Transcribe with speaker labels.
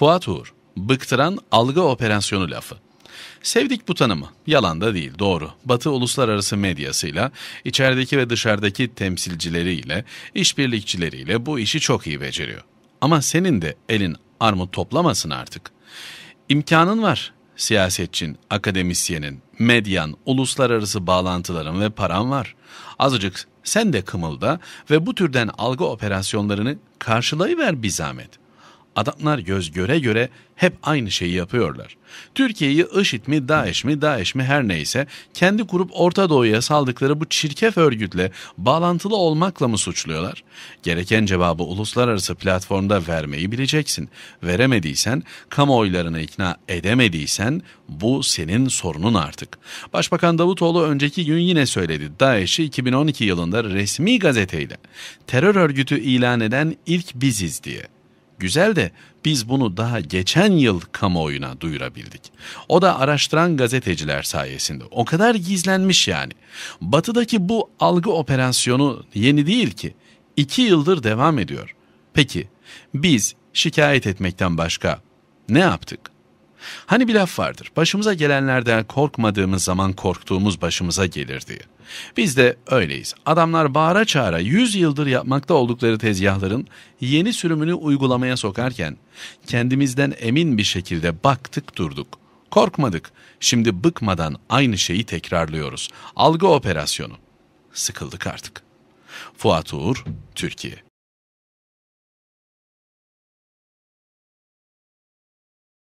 Speaker 1: Fuat Uğur, bıktıran algı operasyonu lafı. Sevdik bu tanımı. Yalan da değil, doğru. Batı uluslararası medyasıyla, içerideki ve dışarıdaki temsilcileriyle, işbirlikçileriyle bu işi çok iyi beceriyor. Ama senin de elin armut toplamasın artık. İmkanın var. Siyasetçin, akademisyenin, medyan, uluslararası bağlantıların ve paran var. Azıcık sen de kımılda ve bu türden algı operasyonlarını karşılayıver bir zahmet. Adamlar göz göre göre hep aynı şeyi yapıyorlar. Türkiye'yi IŞİD mi, DAEŞ mi, DAEŞ mi her neyse kendi kurup Orta Doğu'ya saldıkları bu çirkef örgütle bağlantılı olmakla mı suçluyorlar? Gereken cevabı uluslararası platformda vermeyi bileceksin. Veremediysen, kamuoylarını ikna edemediysen bu senin sorunun artık. Başbakan Davutoğlu önceki gün yine söyledi. DAEŞ'i 2012 yılında resmi gazeteyle terör örgütü ilan eden ilk biziz diye. Güzel de biz bunu daha geçen yıl kamuoyuna duyurabildik. O da araştıran gazeteciler sayesinde. O kadar gizlenmiş yani. Batı'daki bu algı operasyonu yeni değil ki. İki yıldır devam ediyor. Peki biz şikayet etmekten başka ne yaptık? Hani bir laf vardır, başımıza gelenlerden korkmadığımız zaman korktuğumuz başımıza gelir diye. Biz de öyleyiz. Adamlar bağıra çağıra 100 yıldır yapmakta oldukları tezgahların yeni sürümünü uygulamaya sokarken kendimizden emin bir şekilde baktık durduk. Korkmadık. Şimdi bıkmadan aynı şeyi tekrarlıyoruz. Algı operasyonu. Sıkıldık artık. Fuat Uğur, Türkiye.